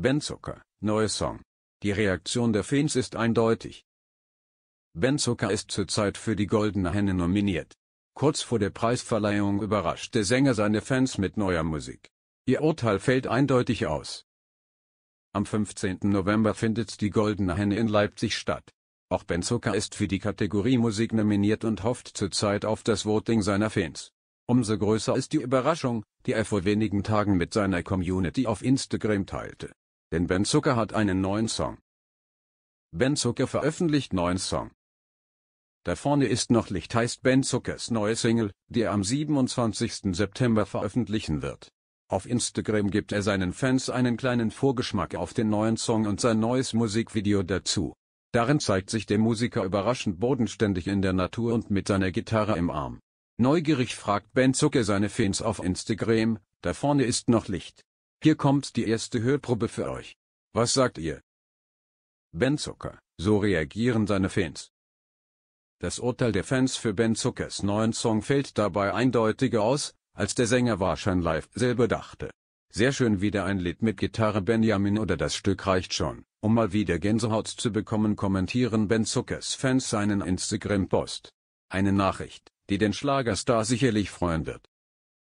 Ben Zucker, neuer Song. Die Reaktion der Fans ist eindeutig. Ben Zucker ist zurzeit für die Goldene Henne nominiert. Kurz vor der Preisverleihung überrascht der Sänger seine Fans mit neuer Musik. Ihr Urteil fällt eindeutig aus. Am 15. November findet die Goldene Henne in Leipzig statt. Auch Ben Zucker ist für die Kategorie Musik nominiert und hofft zurzeit auf das Voting seiner Fans. Umso größer ist die Überraschung, die er vor wenigen Tagen mit seiner Community auf Instagram teilte denn Ben Zucker hat einen neuen Song. Ben Zucker veröffentlicht neuen Song. Da vorne ist noch Licht heißt Ben Zuckers neue Single, die er am 27. September veröffentlichen wird. Auf Instagram gibt er seinen Fans einen kleinen Vorgeschmack auf den neuen Song und sein neues Musikvideo dazu. Darin zeigt sich der Musiker überraschend bodenständig in der Natur und mit seiner Gitarre im Arm. Neugierig fragt Ben Zucker seine Fans auf Instagram, da vorne ist noch Licht. Hier kommt die erste Hörprobe für euch. Was sagt ihr? Ben Zucker, so reagieren seine Fans. Das Urteil der Fans für Ben Zuckers neuen Song fällt dabei eindeutiger aus, als der Sänger wahrscheinlich live selber dachte. Sehr schön wieder ein Lied mit Gitarre Benjamin oder das Stück reicht schon, um mal wieder Gänsehaut zu bekommen, kommentieren Ben Zuckers Fans seinen Instagram-Post. Eine Nachricht, die den Schlagerstar sicherlich freuen wird.